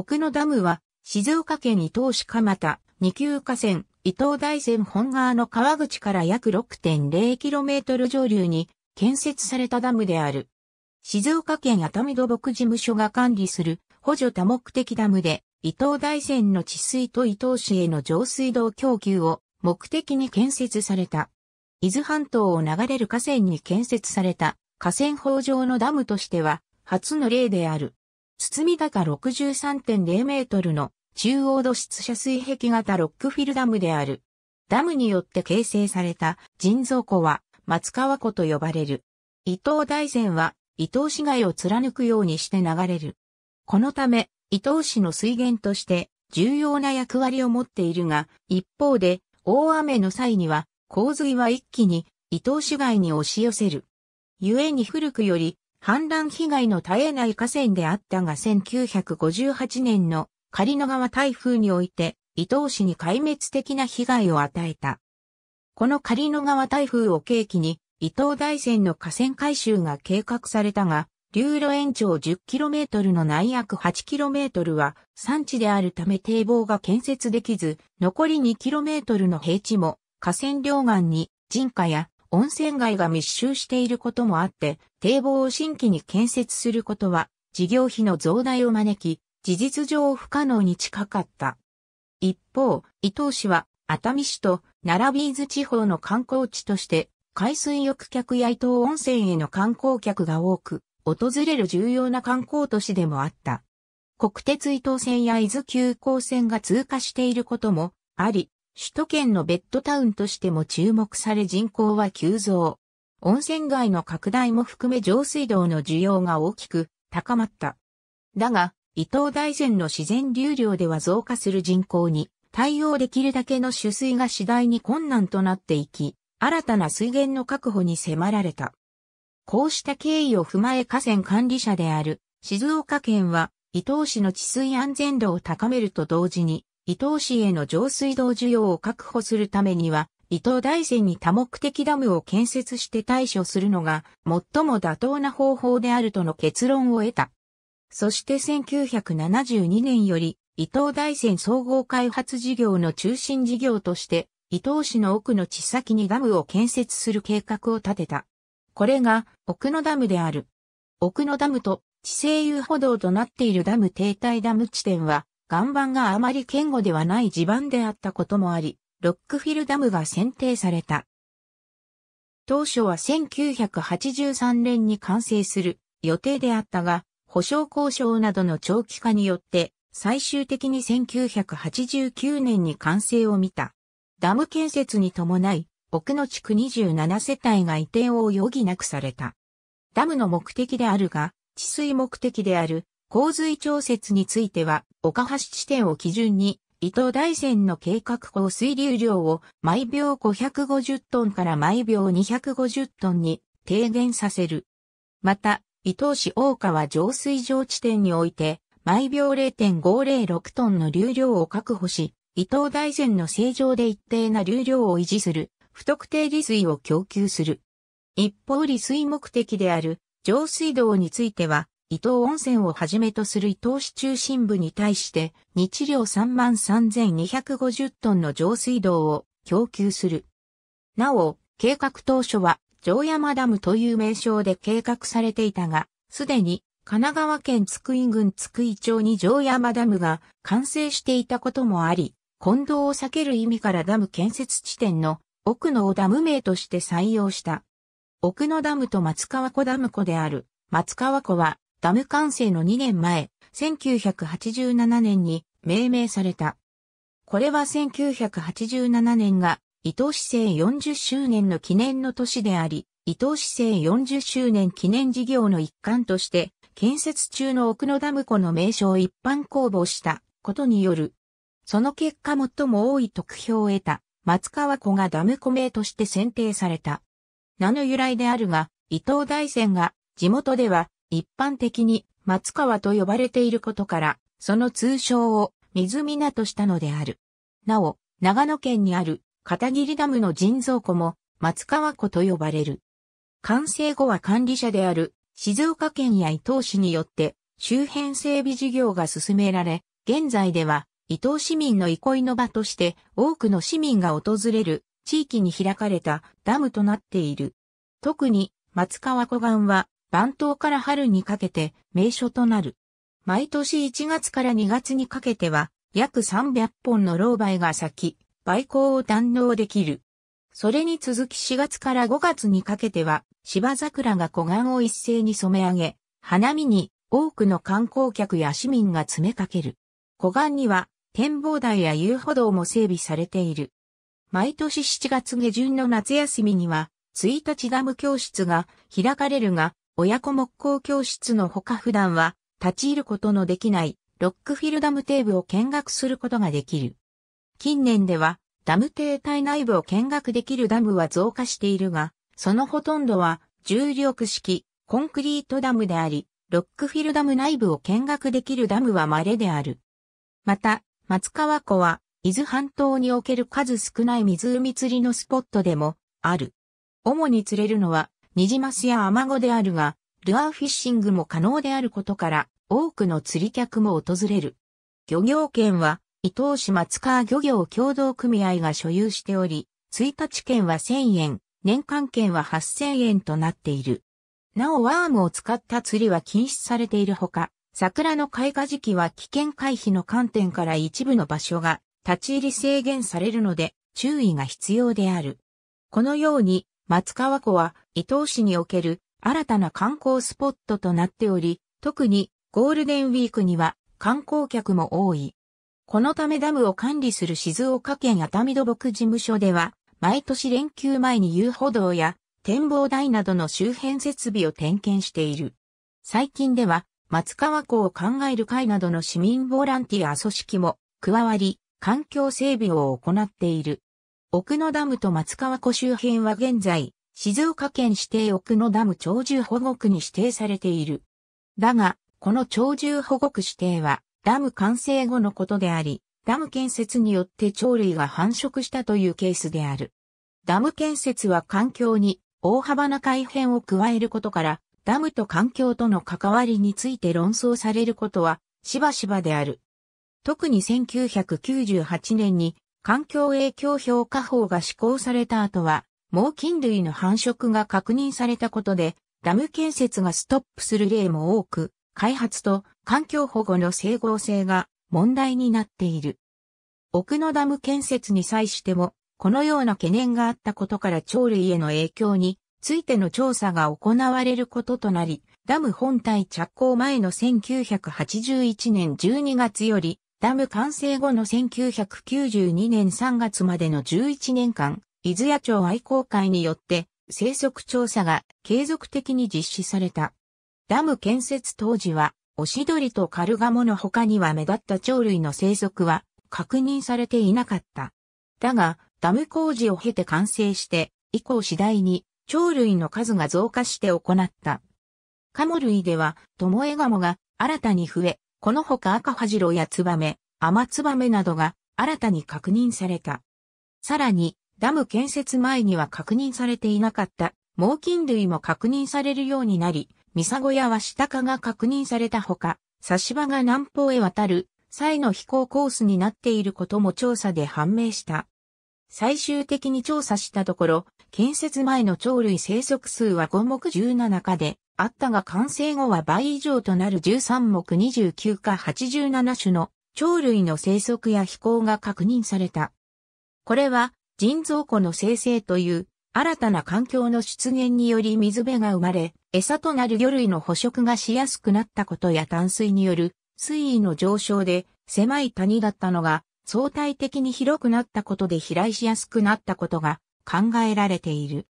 奥野ダムは、静岡県伊東市蒲田、二級河川、伊東大山本川の川口から約 6.0km 上流に建設されたダムである。静岡県熱海土木事務所が管理する補助多目的ダムで、伊東大山の治水と伊東市への上水道供給を目的に建設された。伊豆半島を流れる河川に建設された河川法上のダムとしては初の例である。堤高63.0メートルの中央土質遮水壁型ロックフィルダムである。ダムによって形成された人造湖は松川湖と呼ばれる。伊東大山は伊東市街を貫くようにして流れる。このため、伊東市の水源として重要な役割を持っているが、一方で大雨の際には洪水は一気に伊東市街に押し寄せる。故に古くより氾濫被害の絶えない河川であったが1958年の狩野川台風において、伊東市に壊滅的な被害を与えた。この狩野川台風を契機に、伊東大山の河川改修が計画されたが、流路延長 10km の内約 8km は山地であるため堤防が建設できず、残り 2km の平地も河川両岸に人家や温泉街が密集していることもあって、堤防を新規に建設することは、事業費の増大を招き、事実上不可能に近かった。一方、伊東市は、熱海市と奈良ビーズ地方の観光地として、海水浴客や伊東温泉への観光客が多く、訪れる重要な観光都市でもあった。国鉄伊東線や伊豆急行線が通過していることもあり、首都圏のベッドタウンとしても注目され人口は急増。温泉街の拡大も含め上水道の需要が大きく高まった。だが、伊東大山の自然流量では増加する人口に対応できるだけの取水が次第に困難となっていき、新たな水源の確保に迫られた。こうした経緯を踏まえ河川管理者である静岡県は伊東市の治水安全度を高めると同時に伊東市への上水道需要を確保するためには、伊東大山に多目的ダムを建設して対処するのが最も妥当な方法であるとの結論を得た。そして1972年より伊東大山総合開発事業の中心事業として伊東市の奥の地先にダムを建設する計画を立てた。これが奥のダムである。奥のダムと地政遊歩道となっているダム停滞ダム地点は岩盤があまり堅固ではない地盤であったこともあり、ロックフィルダムが選定された。当初は1983年に完成する予定であったが、保証交渉などの長期化によって、最終的に1989年に完成を見た。ダム建設に伴い、奥野地区27世帯が移転を余儀なくされた。ダムの目的であるが、治水目的である洪水調節については、岡橋地点を基準に、伊東大山の計画降水流量を毎秒550トンから毎秒250トンに低減させる。また、伊東市大川浄水場地点において、毎秒0.506トンの流量を確保し、伊東大山の正常で一定な流量を維持する、不特定利水を供給する。一方利水目的である上水道については、伊東温泉をはじめとする伊東市中心部に対して日量33,250トンの上水道を供給する。なお、計画当初は城山ダムという名称で計画されていたが、すでに神奈川県津久井郡津久井町に城山ダムが完成していたこともあり、混同を避ける意味からダム建設地点の奥野をダム名として採用した。奥野ダムと松川湖ダム湖である。松川湖はダム完成の2年前、1987年に命名された。これは1987年が伊藤市政40周年の記念の年であり、伊藤市政40周年記念事業の一環として、建設中の奥野ダム湖の名称を一般公募したことによる。その結果最も多い得票を得た松川湖がダム湖名として選定された。名の由来であるが、伊藤大山が地元では一般的に松川と呼ばれていることから、その通称を水港としたのである。なお、長野県にある片桐ダムの人造湖も松川湖と呼ばれる。完成後は管理者である静岡県や伊東市によって周辺整備事業が進められ、現在では伊東市民の憩いの場として多くの市民が訪れる地域に開かれたダムとなっている。特に松川湖岸は番頭から春にかけて名所となる。毎年1月から2月にかけては、約300本の老梅が咲き、梅光を堪能できる。それに続き4月から5月にかけては、芝桜が湖岸を一斉に染め上げ、花見に多くの観光客や市民が詰めかける。湖岸には展望台や遊歩道も整備されている。毎年7月下旬の夏休みには、1日ダム教室が開かれるが、親子木工教室のほか普段は立ち入ることのできないロックフィルダムテーブを見学することができる。近年ではダム停滞内部を見学できるダムは増加しているが、そのほとんどは重力式コンクリートダムであり、ロックフィルダム内部を見学できるダムは稀である。また、松川湖は伊豆半島における数少ない湖釣りのスポットでもある。主に釣れるのはニジマスやアマゴであるが、ルアーフィッシングも可能であることから、多くの釣り客も訪れる。漁業権は、伊東市松川漁業協同組合が所有しており、1日券は1000円、年間券は8000円となっている。なおワームを使った釣りは禁止されているほか、桜の開花時期は危険回避の観点から一部の場所が立ち入り制限されるので注意が必要である。このように松川湖は伊東市における新たな観光スポットとなっており、特にゴールデンウィークには観光客も多い。このためダムを管理する静岡県熱海土木事務所では、毎年連休前に遊歩道や展望台などの周辺設備を点検している。最近では、松川湖を考える会などの市民ボランティア組織も加わり、環境整備を行っている。奥野ダムと松川湖周辺は現在、静岡県指定奥野ダム鳥獣保護区に指定されている。だが、この鳥獣保護区指定は、ダム完成後のことであり、ダム建設によって鳥類が繁殖したというケースである。ダム建設は環境に大幅な改変を加えることから、ダムと環境との関わりについて論争されることは、しばしばである。特に1998年に環境影響評価法が施行された後は、猛禽類の繁殖が確認されたことで、ダム建設がストップする例も多く、開発と環境保護の整合性が問題になっている。奥のダム建設に際しても、このような懸念があったことから鳥類への影響についての調査が行われることとなり、ダム本体着工前の1981年12月より、ダム完成後の1992年3月までの11年間、伊豆屋町愛好会によって生息調査が継続的に実施された。ダム建設当時は、オシドリとカルガモの他には目立った鳥類の生息は確認されていなかった。だが、ダム工事を経て完成して、以降次第に鳥類の数が増加して行った。カモ類では、トモエガモが新たに増え、このほか赤ハジロやツバメ、アマツバメなどが新たに確認された。さらに、ダム建設前には確認されていなかった猛禽類も確認されるようになり、ミサゴやワシタカが確認されたほか、サシバが南方へ渡る際の飛行コースになっていることも調査で判明した。最終的に調査したところ、建設前の鳥類生息数は5目17かで、あったが完成後は倍以上となる13目29か87種の鳥類の生息や飛行が確認された。これは人造湖の生成という新たな環境の出現により水辺が生まれ、餌となる魚類の捕食がしやすくなったことや淡水による水位の上昇で狭い谷だったのが相対的に広くなったことで飛来しやすくなったことが考えられている。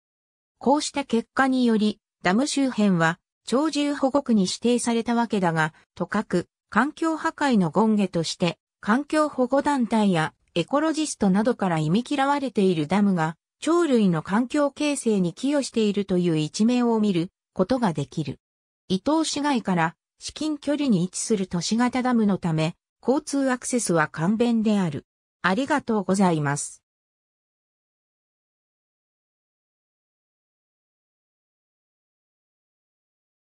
こうした結果により、ダム周辺は鳥獣保護区に指定されたわけだが、とかく環境破壊の権下として環境保護団体やエコロジストなどから忌み嫌われているダムが、鳥類の環境形成に寄与しているという一面を見ることができる。伊東市街から至近距離に位置する都市型ダムのため、交通アクセスは簡便である。ありがとうございます。